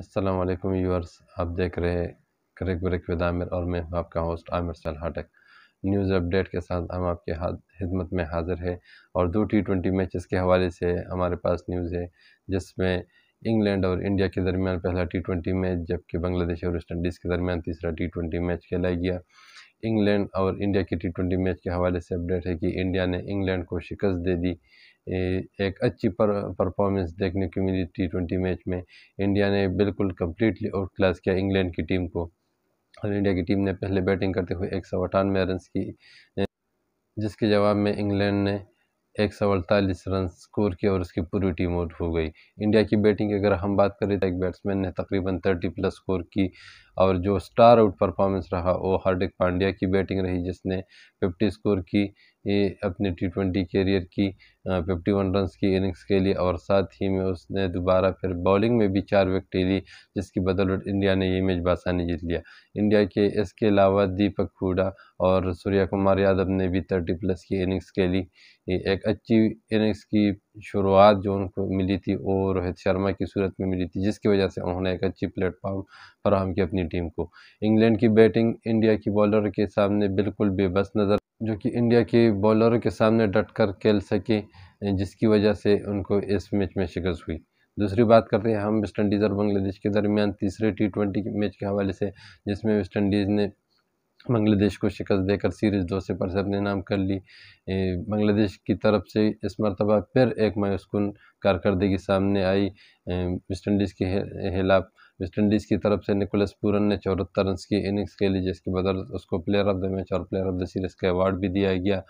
Aslam yours आप देख रहे हैं क्रिक ब्रेक विद आमिर और मैं हूँ आपका होस्ट आमिर हाटक न्यूज़ अपडेट के साथ हम आपके खिदमत में हाज़िर है और दो टी ट्वेंटी मैचेस के हवाले से हमारे पास न्यूज़ है जिसमें इंग्लैंड और इंडिया के दरमियान पहला टी ट्वेंटी मैच जबकि बांग्लादेश और वेस्ट इंडीज़ के दरमियान तीसरा टी ट्वेंटी मैच खेला गया इंग्लैंड और इंडिया की टी ट्वेंटी मैच के हवाले से अपडेट है कि इंडिया ने इंग्लैंड को शिकस्त दे दी एक अच्छी परफॉर्मेंस देखने को मिली टी ट्वेंटी मैच में इंडिया ने बिल्कुल कम्प्लीटली आउट क्लास किया इंग्लैंड की टीम को और इंडिया की टीम ने पहले बैटिंग करते हुए एक सौ अठानवे रन की जिसके जवाब में इंग्लैंड ने एक सौ अड़तालीस रन स्कोर किया और उसकी पूरी टीम आउट हो गई इंडिया की बैटिंग की अगर हम बात करें तो एक बैट्समैन ने तकरीबन थर्टी प्लस स्कोर की और जो स्टार आउट परफॉर्मेंस रहा वो हार्दिक पांड्या की बैटिंग रही जिसने 50 स्कोर की ये अपने टी ट्वेंटी कैरियर की फिफ्टी वन रन की इनिंग्स के लिए और साथ ही में उसने दोबारा फिर बॉलिंग में भी चार विकेट ली जिसकी बदौलत इंडिया ने ये मैच बासानी जीत लिया इंडिया के इसके अलावा दीपक हुडा और सूर्या कुमार यादव ने भी थर्टी प्लस की इनिंग्स खेली एक अच्छी इनिंग्स की शुरुआत जो उनको मिली थी वो रोहित शर्मा की सूरत में मिली थी जिसकी वजह से उन्होंने एक अच्छी प्लेटफॉर्म फराहम की अपनी टीम को इंग्लैंड की बैटिंग इंडिया की बॉलर के सामने बिल्कुल बेबस नज़र जो कि इंडिया के बॉलरों के सामने डट कर खेल सके जिसकी वजह से उनको इस मैच में शिकस्त हुई दूसरी बात करते हैं हम वेस्ट इंडीज़ और बांग्लादेश के दरमियान तीसरे टी ट्वेंटी मैच के हवाले से जिसमें वेस्ट इंडीज़ ने बांग्लादेश को शिकस्त देकर सीरीज़ दो से पर अपने नाम कर ली बांग्लादेश की तरफ से इस मरतबा फिर एक मायूसकुन कारकर्दगी सामने आई वेस्ट इंडीज़ के खिलाफ वेस्ट इंडीज़ की तरफ से निकोलस पूरन ने चौहत्तर रन की इनिंग्स खेली जिसके बदौलत उसको प्लेयर ऑफ द मैच और प्लेयर ऑफ द सीरीज़ का अवार्ड भी दिया गया